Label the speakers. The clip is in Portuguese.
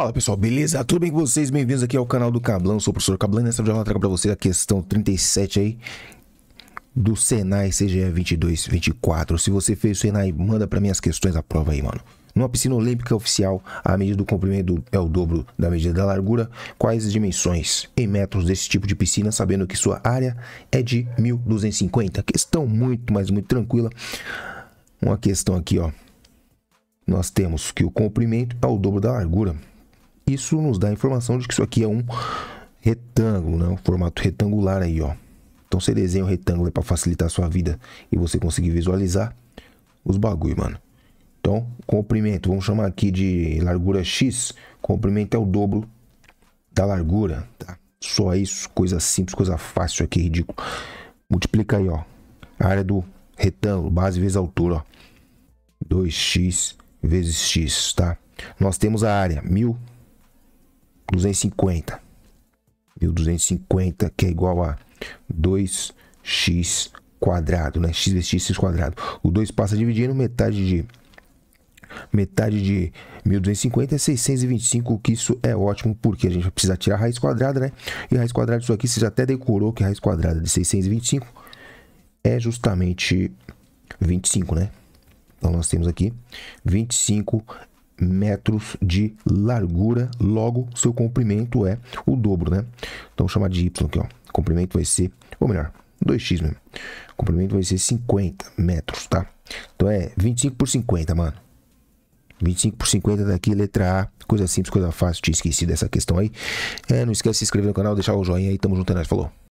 Speaker 1: Fala pessoal, beleza? Tudo bem com vocês? Bem-vindos aqui ao canal do Cablan, sou o professor Cablan e nessa vídeo eu trago para vocês a questão 37 aí do Senai CGE 2224. Se você fez o Senai, manda para mim as questões da prova aí, mano. Numa piscina olímpica oficial, a medida do comprimento é o dobro da medida da largura. Quais as dimensões em metros desse tipo de piscina, sabendo que sua área é de 1250? Questão muito, mas muito tranquila. Uma questão aqui, ó. Nós temos que o comprimento é o dobro da largura. Isso nos dá a informação de que isso aqui é um retângulo, né? um formato retangular aí, ó. Então você desenha um retângulo para facilitar a sua vida e você conseguir visualizar os bagulho, mano. Então, comprimento, vamos chamar aqui de largura x, comprimento é o dobro da largura, tá? Só isso, coisa simples, coisa fácil aqui, ridículo. Multiplica aí, ó, a área do retângulo, base vezes altura, ó. 2x vezes x, tá? Nós temos a área, 1000 250. 1250 que é igual a 2x quadrado, né? x vezes x quadrado. O 2 passa dividindo metade de metade de 1250 é 625, que isso é ótimo, porque a gente vai precisar tirar a raiz quadrada, né? E a raiz quadrada disso aqui, você já até decorou que a raiz quadrada de 625 é justamente 25, né? Então nós temos aqui 25 metros de largura, logo seu comprimento é o dobro, né? Então chama de y aqui, ó. O comprimento vai ser, ou melhor, 2x mesmo. O comprimento vai ser 50 metros, tá? Então é 25 por 50, mano. 25 por 50 daqui, letra A. Coisa simples, coisa fácil. Tinha esquecido dessa questão aí. É, não esquece de se inscrever no canal, deixar o joinha aí. Tamo junto, é nóis. Falou.